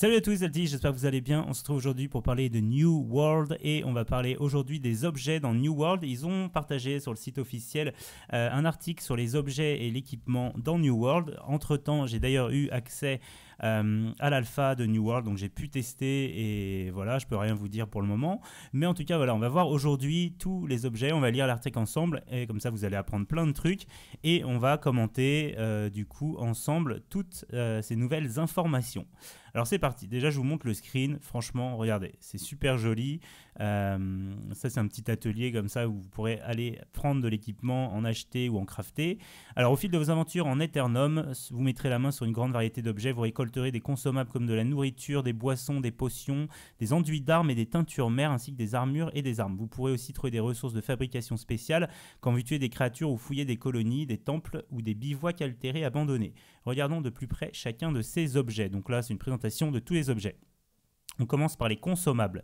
Salut à tous, j'espère que vous allez bien. On se retrouve aujourd'hui pour parler de New World et on va parler aujourd'hui des objets dans New World. Ils ont partagé sur le site officiel euh, un article sur les objets et l'équipement dans New World. Entre-temps, j'ai d'ailleurs eu accès euh, à l'alpha de New World, donc j'ai pu tester et voilà, je peux rien vous dire pour le moment. Mais en tout cas, voilà, on va voir aujourd'hui tous les objets, on va lire l'article ensemble et comme ça vous allez apprendre plein de trucs et on va commenter euh, du coup ensemble toutes ces nouvelles informations. Alors c'est parti, déjà je vous montre le screen, franchement regardez, c'est super joli. Euh, ça c'est un petit atelier comme ça où vous pourrez aller prendre de l'équipement, en acheter ou en crafter. Alors au fil de vos aventures en Eternum, vous mettrez la main sur une grande variété d'objets, vous récolterez des consommables comme de la nourriture, des boissons, des potions, des enduits d'armes et des teintures mères ainsi que des armures et des armes. Vous pourrez aussi trouver des ressources de fabrication spéciales quand vous tuez des créatures ou fouillez des colonies, des temples ou des bivouacs altérés abandonnés. Regardons de plus près chacun de ces objets. Donc là c'est une présentation de tous les objets. On commence par les consommables.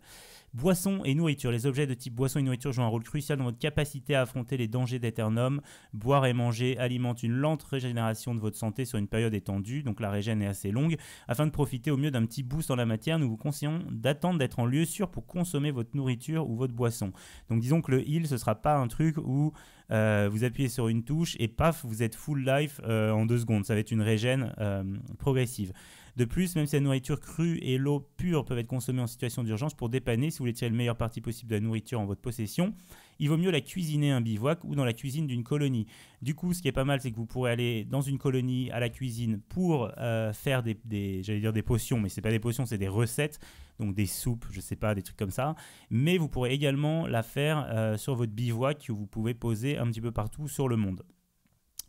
Boissons et nourriture. Les objets de type boisson et nourriture jouent un rôle crucial dans votre capacité à affronter les dangers d'éternum. Boire et manger alimentent une lente régénération de votre santé sur une période étendue, donc la régène est assez longue. Afin de profiter au mieux d'un petit boost en la matière, nous vous conseillons d'attendre d'être en lieu sûr pour consommer votre nourriture ou votre boisson. Donc disons que le heal, ce sera pas un truc où euh, vous appuyez sur une touche et paf, vous êtes full life euh, en deux secondes. Ça va être une régène euh, progressive. De plus, même si la nourriture crue et l'eau pure peuvent être consommées en situation d'urgence pour dépanner, si vous voulez tirer le meilleur parti possible de la nourriture en votre possession, il vaut mieux la cuisiner un bivouac ou dans la cuisine d'une colonie. Du coup, ce qui est pas mal, c'est que vous pourrez aller dans une colonie à la cuisine pour euh, faire des, j'allais dire des potions, mais c'est pas des potions, c'est des recettes, donc des soupes, je sais pas, des trucs comme ça. Mais vous pourrez également la faire euh, sur votre bivouac que vous pouvez poser un petit peu partout sur le monde.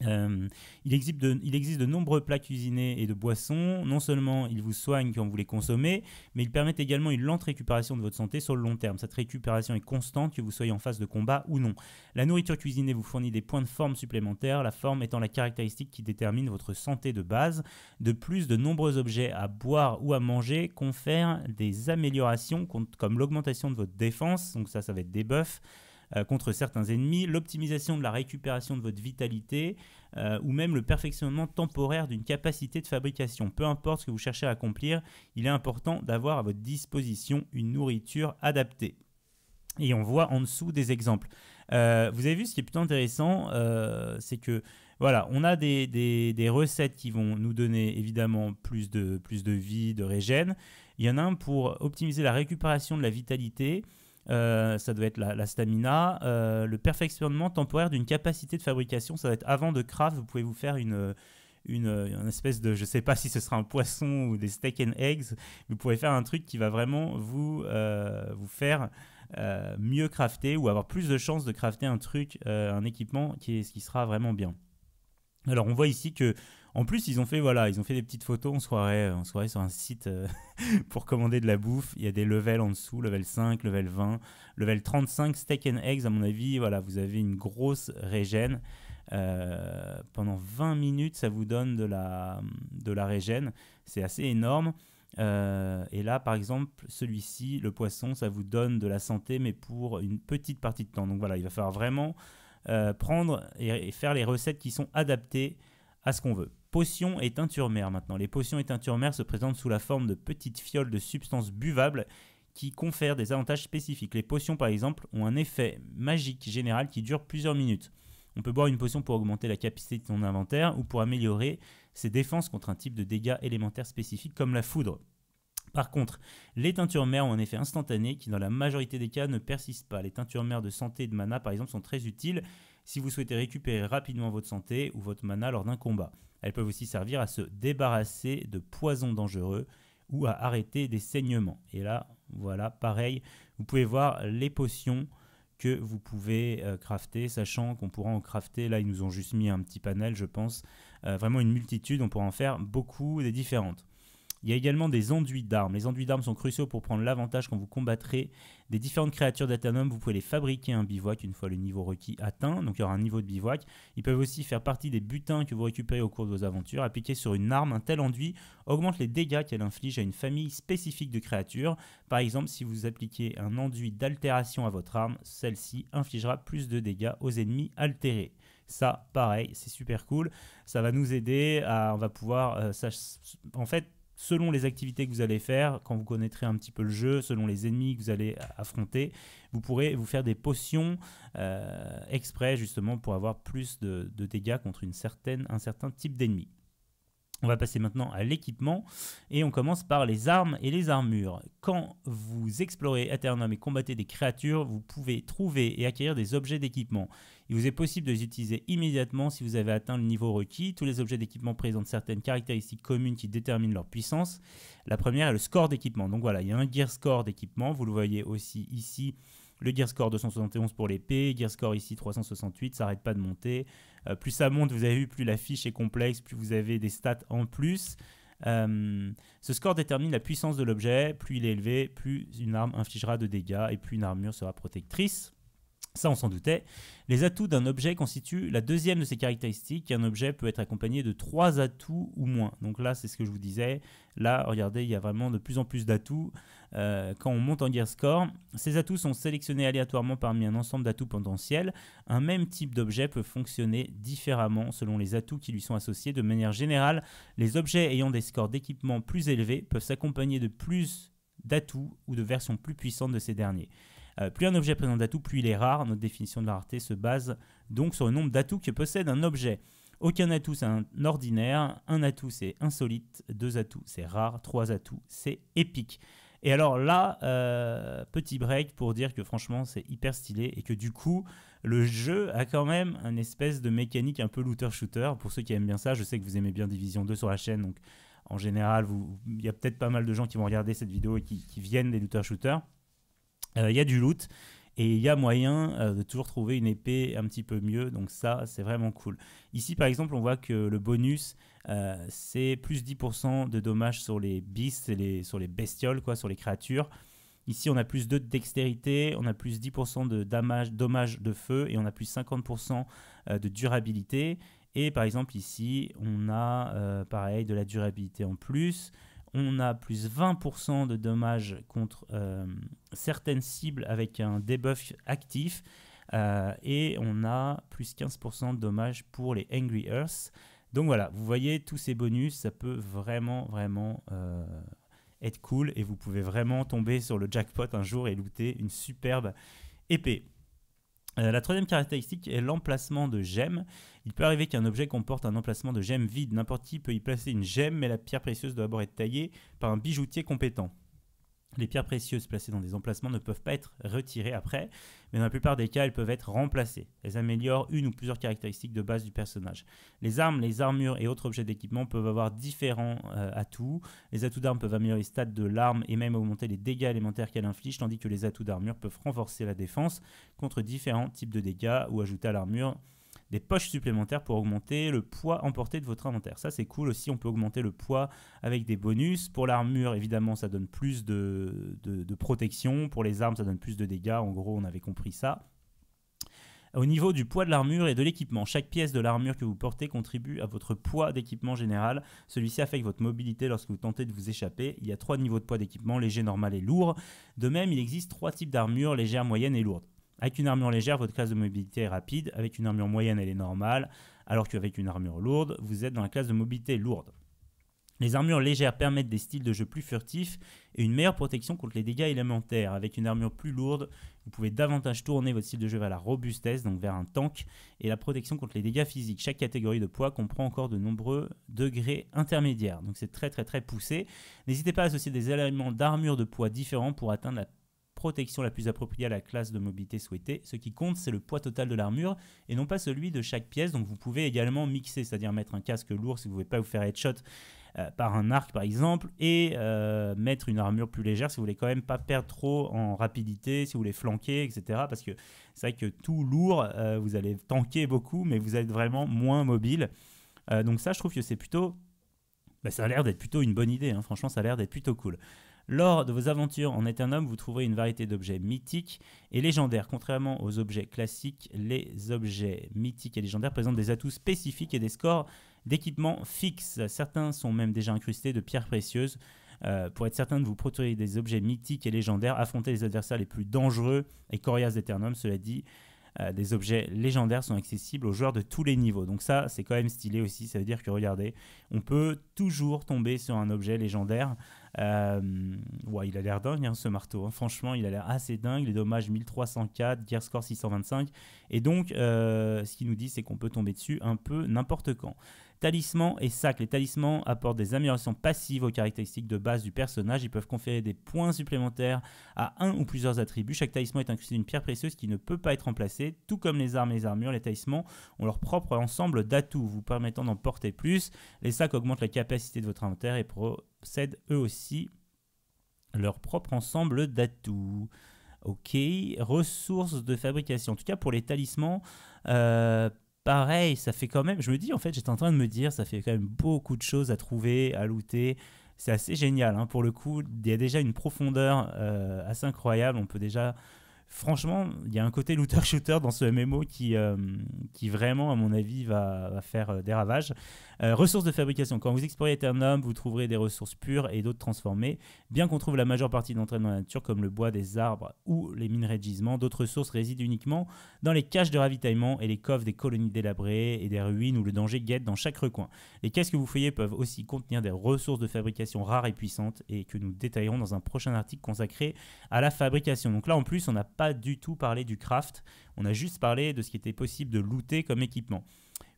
Euh, il, existe de, nombreux plats cuisinés et de boissons. Non seulement ils vous soignent quand vous les consommez, mais ils permettent également une lente récupération de votre santé sur le long terme. Cette récupération est constante, que vous soyez en phase de combat ou non. La nourriture cuisinée vous fournit des points de forme supplémentaires, la forme étant la caractéristique qui détermine votre santé de base. De plus, de nombreux objets à boire ou à manger confèrent des améliorations comme l'augmentation de votre défense, donc ça, ça va être des buffs euh, contre certains ennemis, l'optimisation de la récupération de votre vitalité, euh, ou même le perfectionnement temporaire d'une capacité de fabrication. Peu importe ce que vous cherchez à accomplir, il est important d'avoir à votre disposition une nourriture adaptée. Et on voit en dessous des exemples. Euh, vous avez vu ce qui est plutôt intéressant, c'est que voilà, on a des, recettes qui vont nous donner évidemment plus de, plus de vie, de régène. Il y en a un pour optimiser la récupération de la vitalité. Euh, ça doit être la, stamina. Euh, le perfectionnement temporaire d'une capacité de fabrication, ça doit être avant de craft, vous pouvez vous faire une, une, espèce de, je sais pas si ce sera un poisson ou des steak and eggs, vous pouvez faire un truc qui va vraiment vous, euh, vous faire mieux crafter ou avoir plus de chances de crafter un truc, un équipement qui, est, qui sera vraiment bien. Alors on voit ici que en plus, ils ont fait voilà, ils ont fait des petites photos. en soirée on euh, sur un site euh, pour commander de la bouffe. Il y a des levels en dessous, level 5, level 20, level 35, steak and eggs. À mon avis, voilà, vous avez une grosse régène. Euh, pendant 20 minutes, ça vous donne de la de la régène. C'est assez énorme. et là, par exemple, celui-ci, le poisson, ça vous donne de la santé, mais pour une petite partie de temps. Donc voilà, il va falloir vraiment prendre et faire les recettes qui sont adaptées à ce qu'on veut potions et teintures mères maintenant. Les potions et teintures mères se présentent sous la forme de petites fioles de substances buvables qui confèrent des avantages spécifiques. Les potions, par exemple, ont un effet magique général qui dure plusieurs minutes. On peut boire une potion pour augmenter la capacité de son inventaire ou pour améliorer ses défenses contre un type de dégâts élémentaires spécifiques comme la foudre. Par contre, les teintures mères ont un effet instantané qui, dans la majorité des cas, ne persiste pas. Les teintures mères de santé et de mana, par exemple, sont très utiles si vous souhaitez récupérer rapidement votre santé ou votre mana lors d'un combat. Elles peuvent aussi servir à se débarrasser de poisons dangereux ou à arrêter des saignements. Et là, voilà, pareil, vous pouvez voir les potions que vous pouvez euh, crafter, sachant qu'on pourra en crafter, là ils nous ont juste mis un petit panel je pense, euh, vraiment une multitude, on pourra en faire beaucoup des différentes. Il y a également des enduits d'armes. Les enduits d'armes sont cruciaux pour prendre l'avantage quand vous combattrez des différentes créatures d'Eternum. Vous pouvez les fabriquer un bivouac une fois le niveau requis atteint. Donc il y aura un niveau de bivouac. Ils peuvent aussi faire partie des butins que vous récupérez au cours de vos aventures. Appliquer sur une arme, un tel enduit augmente les dégâts qu'elle inflige à une famille spécifique de créatures. Par exemple, si vous appliquez un enduit d'altération à votre arme, celle-ci infligera plus de dégâts aux ennemis altérés. Ça, pareil, c'est super cool. Ça va nous aider à, on va pouvoir, euh, en fait, selon les activités que vous allez faire, quand vous connaîtrez un petit peu le jeu, selon les ennemis que vous allez affronter, vous pourrez vous faire des potions euh, exprès justement pour avoir plus de, dégâts contre un certain type d'ennemi. On va passer maintenant à l'équipement et on commence par les armes et les armures. Quand vous explorez Aeternum et combattez des créatures, vous pouvez trouver et acquérir des objets d'équipement. Il vous est possible de les utiliser immédiatement si vous avez atteint le niveau requis. Tous les objets d'équipement présentent certaines caractéristiques communes qui déterminent leur puissance. La première est le score d'équipement. Donc voilà, il y a un gear score d'équipement, vous le voyez aussi ici le gear score 271 pour l'épée, gear score ici 368, ça n'arrête pas de monter. Euh, plus ça monte, vous avez vu, plus la fiche est complexe, plus vous avez des stats en plus. Euh, ce score détermine la puissance de l'objet, plus il est élevé, plus une arme infligera de dégâts et plus une armure sera protectrice. Ça, on s'en doutait. Les atouts d'un objet constituent la deuxième de ses caractéristiques. Un objet peut être accompagné de trois atouts ou moins. Donc là, c'est ce que je vous disais. Là, regardez, il y a vraiment de plus en plus d'atouts. Euh, quand on monte en gear score, ces atouts sont sélectionnés aléatoirement parmi un ensemble d'atouts potentiels. Un même type d'objet peut fonctionner différemment selon les atouts qui lui sont associés. De manière générale, les objets ayant des scores d'équipement plus élevés peuvent s'accompagner de plus d'atouts ou de versions plus puissantes de ces derniers. Euh, plus un objet présente d'atouts, plus il est rare. Notre définition de la rareté se base donc sur le nombre d'atouts que possède un objet. Aucun atout c'est un ordinaire, un atout c'est insolite, deux atouts c'est rare, trois atouts c'est épique. Et alors là, euh, petit break pour dire que franchement c'est hyper stylé et que du coup le jeu a quand même une espèce de mécanique un peu looter-shooter. Pour ceux qui aiment bien ça, je sais que vous aimez bien Division 2 sur la chaîne, donc en général il y a peut-être pas mal de gens qui vont regarder cette vidéo et qui viennent des looter-shooters. Il euh, y a du loot. Et il y a moyen euh, de toujours trouver une épée un petit peu mieux. Donc ça, c'est vraiment cool. Ici, par exemple, on voit que le bonus, euh, c'est plus 10% de dommages sur les beasts, les, sur les bestioles, quoi, sur les créatures. Ici, on a plus de dextérité, on a plus 10% de dommages de feu et on a plus 50% de durabilité. Et par exemple, ici, on a pareil de la durabilité en plus on a plus 20% de dommages contre euh, certaines cibles avec un debuff actif. Euh, et on a plus 15% de dommages pour les Angry Earths. Donc voilà, vous voyez tous ces bonus, ça peut vraiment, vraiment euh, être cool. Et vous pouvez vraiment tomber sur le jackpot un jour et looter une superbe épée. Euh, la troisième caractéristique est l'emplacement de gemmes. Il peut arriver qu'un objet comporte un emplacement de gemmes vide. N'importe qui peut y placer une gemme, mais la pierre précieuse doit d'abord être taillée par un bijoutier compétent. Les pierres précieuses placées dans des emplacements ne peuvent pas être retirées après, mais dans la plupart des cas, elles peuvent être remplacées. Elles améliorent une ou plusieurs caractéristiques de base du personnage. Les armes, les armures et autres objets d'équipement peuvent avoir différents euh, atouts. Les atouts d'armes peuvent améliorer les stats de l'arme et même augmenter les dégâts élémentaires qu'elle inflige, tandis que les atouts d'armure peuvent renforcer la défense contre différents types de dégâts ou ajouter à l'armure des poches supplémentaires pour augmenter le poids emporté de votre inventaire. Ça, c'est cool aussi. On peut augmenter le poids avec des bonus. Pour l'armure, évidemment, ça donne plus de, protection. Pour les armes, ça donne plus de dégâts. En gros, on avait compris ça. Au niveau du poids de l'armure et de l'équipement, chaque pièce de l'armure que vous portez contribue à votre poids d'équipement général. Celui-ci affecte votre mobilité lorsque vous tentez de vous échapper. Il y a trois niveaux de poids d'équipement, léger, normal et lourd. De même, il existe trois types d'armures, légère, moyenne et lourde. Avec une armure légère, votre classe de mobilité est rapide. Avec une armure moyenne, elle est normale. Alors qu'avec une armure lourde, vous êtes dans la classe de mobilité lourde. Les armures légères permettent des styles de jeu plus furtifs et une meilleure protection contre les dégâts élémentaires. Avec une armure plus lourde, vous pouvez davantage tourner votre style de jeu vers la robustesse, donc vers un tank, et la protection contre les dégâts physiques. Chaque catégorie de poids comprend encore de nombreux degrés intermédiaires, donc c'est très très très poussé. N'hésitez pas à associer des éléments d'armure de poids différents pour atteindre la protection la plus appropriée à la classe de mobilité souhaitée. Ce qui compte, c'est le poids total de l'armure et non pas celui de chaque pièce. Donc vous pouvez également mixer, c'est-à-dire mettre un casque lourd si vous ne voulez pas vous faire headshot euh, par un arc par exemple et euh, mettre une armure plus légère si vous voulez quand même pas perdre trop en rapidité, si vous voulez flanquer, etc. Parce que c'est vrai que tout lourd, euh, vous allez tanker beaucoup, mais vous êtes vraiment moins mobile. donc ça, je trouve que c'est plutôt... Bah, ça a l'air d'être plutôt une bonne idée, hein. franchement ça a l'air d'être plutôt cool. Lors de vos aventures en Eternum, vous trouverez une variété d'objets mythiques et légendaires. Contrairement aux objets classiques, les objets mythiques et légendaires présentent des atouts spécifiques et des scores d'équipement fixes. Certains sont même déjà incrustés de pierres précieuses. Euh, pour être certain de vous protéger des objets mythiques et légendaires, affronter les adversaires les plus dangereux et coriaces d'Eternum. Cela dit, euh, des objets légendaires sont accessibles aux joueurs de tous les niveaux. Donc ça, c'est quand même stylé aussi. Ça veut dire que regardez, on peut toujours tomber sur un objet légendaire euh, ouais, il a l'air dingue hein, ce marteau. Hein. Franchement, il a l'air assez dingue. Les dommages 1304, Gearscore score 625. Et donc, euh, ce qu'il nous dit, c'est qu'on peut tomber dessus un peu n'importe quand. Talisman et sac. Les talismans apportent des améliorations passives aux caractéristiques de base du personnage. Ils peuvent conférer des points supplémentaires à un ou plusieurs attributs. Chaque talisman est incrusté d'une pierre précieuse qui ne peut pas être remplacée. Tout comme les armes et les armures, les talismans ont leur propre ensemble d'atouts, vous permettant d'en porter plus. Les sacs augmentent la capacité de votre inventaire et procèdent eux aussi leur propre ensemble d'atouts. Ok, ressources de fabrication. En tout cas, pour les talismans, euh, pareil, ça fait quand même. Je me dis, en fait, j'étais en train de me dire, ça fait quand même beaucoup de choses à trouver, à looter. C'est assez génial. Hein, pour le coup, il y a déjà une profondeur euh, assez incroyable. On peut déjà franchement, il y a un côté looter-shooter dans ce MMO qui, euh, qui vraiment, à mon avis, va, faire euh, des ravages. Euh, ressources de fabrication. Quand vous explorez Eternum, vous trouverez des ressources pures et d'autres transformées. Bien qu'on trouve la majeure partie d'entre elles dans la nature, comme le bois des arbres ou les minerais de gisement, d'autres ressources résident uniquement dans les caches de ravitaillement et les coffres des colonies délabrées et des ruines où le danger guette dans chaque recoin. Les caisses que vous fouillez peuvent aussi contenir des ressources de fabrication rares et puissantes et que nous détaillerons dans un prochain article consacré à la fabrication. Donc là, en plus, on a pas du tout parlé du craft, on a juste parlé de ce qui était possible de looter comme équipement.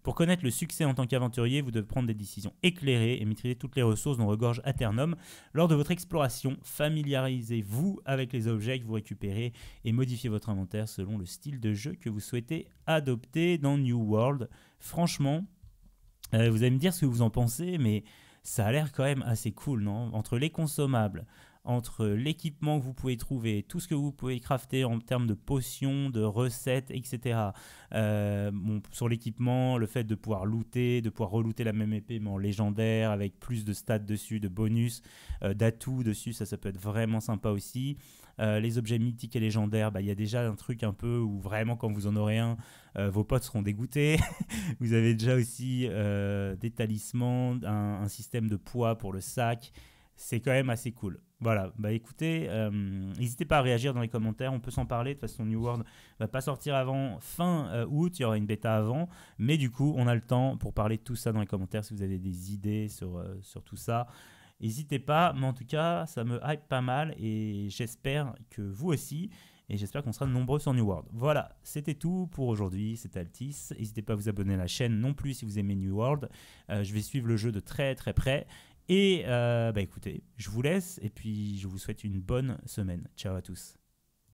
Pour connaître le succès en tant qu'aventurier, vous devez prendre des décisions éclairées et maîtriser toutes les ressources dont regorge Aternum. Lors de votre exploration, familiarisez-vous avec les objets que vous récupérez et modifiez votre inventaire selon le style de jeu que vous souhaitez adopter dans New World. Franchement, euh, vous allez me dire ce que vous en pensez, mais ça a l'air quand même assez cool, non Entre les consommables, entre l'équipement que vous pouvez trouver, tout ce que vous pouvez crafter en termes de potions, de recettes, etc. Euh, sur l'équipement, le fait de pouvoir looter, de pouvoir relooter la même épée mais en légendaire avec plus de stats dessus, de bonus, euh, d'atouts dessus, ça, ça peut être vraiment sympa aussi. Euh, les objets mythiques et légendaires, bah, il y a déjà un truc un peu où vraiment quand vous en aurez un, vos potes seront dégoûtés. vous avez déjà aussi des talismans, un système de poids pour le sac c'est quand même assez cool. Voilà, bah écoutez, euh, n'hésitez pas à réagir dans les commentaires, on peut s'en parler, de toute façon New World va pas sortir avant fin euh, août, il y aura une bêta avant, mais du coup on a le temps pour parler de tout ça dans les commentaires si vous avez des idées sur, euh, sur tout ça. N'hésitez pas, mais en tout cas ça me hype pas mal et j'espère que vous aussi, et j'espère qu'on sera nombreux sur New World. Voilà, c'était tout pour aujourd'hui, c'était Altis, n'hésitez pas à vous abonner à la chaîne non plus si vous aimez New World, je vais suivre le jeu de très très près. Et euh, bah, écoutez, je vous laisse et puis je vous souhaite une bonne semaine. Ciao à tous.